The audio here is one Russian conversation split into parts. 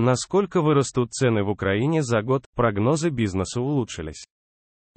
Насколько вырастут цены в Украине за год, прогнозы бизнеса улучшились.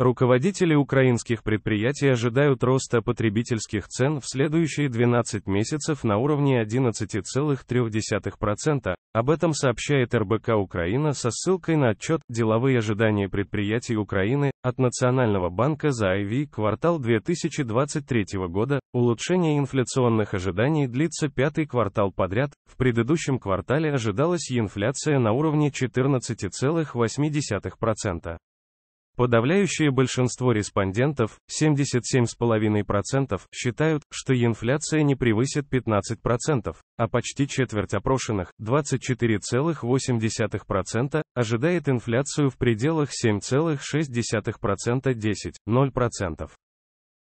Руководители украинских предприятий ожидают роста потребительских цен в следующие 12 месяцев на уровне 11,3%. Об этом сообщает РБК Украина со ссылкой на отчет «Деловые ожидания предприятий Украины» от Национального банка за IV квартал 2023 года. Улучшение инфляционных ожиданий длится пятый квартал подряд. В предыдущем квартале ожидалась инфляция на уровне 14,8%. Подавляющее большинство респондентов, 77,5%, считают, что инфляция не превысит 15%, а почти четверть опрошенных, 24,8%, ожидает инфляцию в пределах 7,6%-10,0%.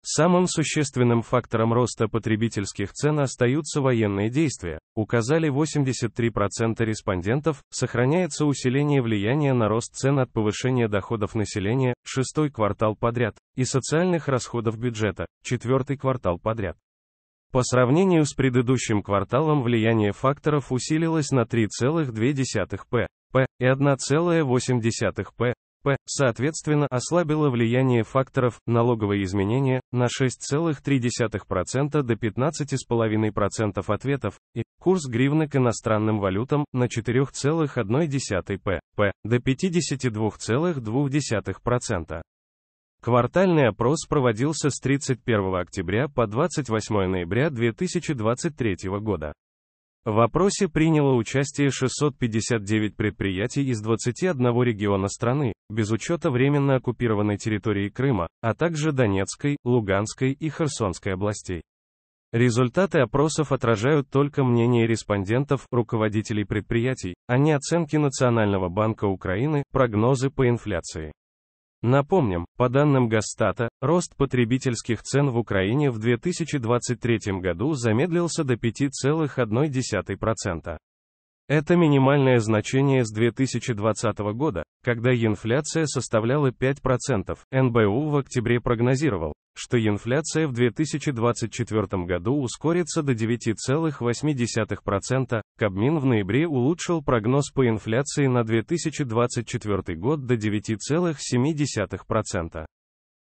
Самым существенным фактором роста потребительских цен остаются военные действия, указали 83% респондентов, сохраняется усиление влияния на рост цен от повышения доходов населения, шестой квартал подряд, и социальных расходов бюджета, четвертый квартал подряд. По сравнению с предыдущим кварталом влияние факторов усилилось на 3,2 п, п и 1,8 п, ВВП, соответственно, ослабило влияние факторов налоговые изменения на 6,3% до 15,5% ответов и курс гривны к иностранным валютам на 4,1 п.п. до 52,2%. Квартальный опрос проводился с 31 октября по 28 ноября 2023 года. В опросе приняло участие 659 предприятий из 21 региона страны, без учета временно оккупированной территории Крыма, а также Донецкой, Луганской и Херсонской областей. Результаты опросов отражают только мнение респондентов, руководителей предприятий, а не оценки Национального банка Украины, прогнозы по инфляции. Напомним, по данным Гастата, рост потребительских цен в Украине в 2023 году замедлился до 5,1%. Это минимальное значение с 2020 года, когда инфляция составляла 5%, НБУ в октябре прогнозировал, что инфляция в 2024 году ускорится до 9,8%. Кабмин в ноябре улучшил прогноз по инфляции на 2024 год до 9,7%.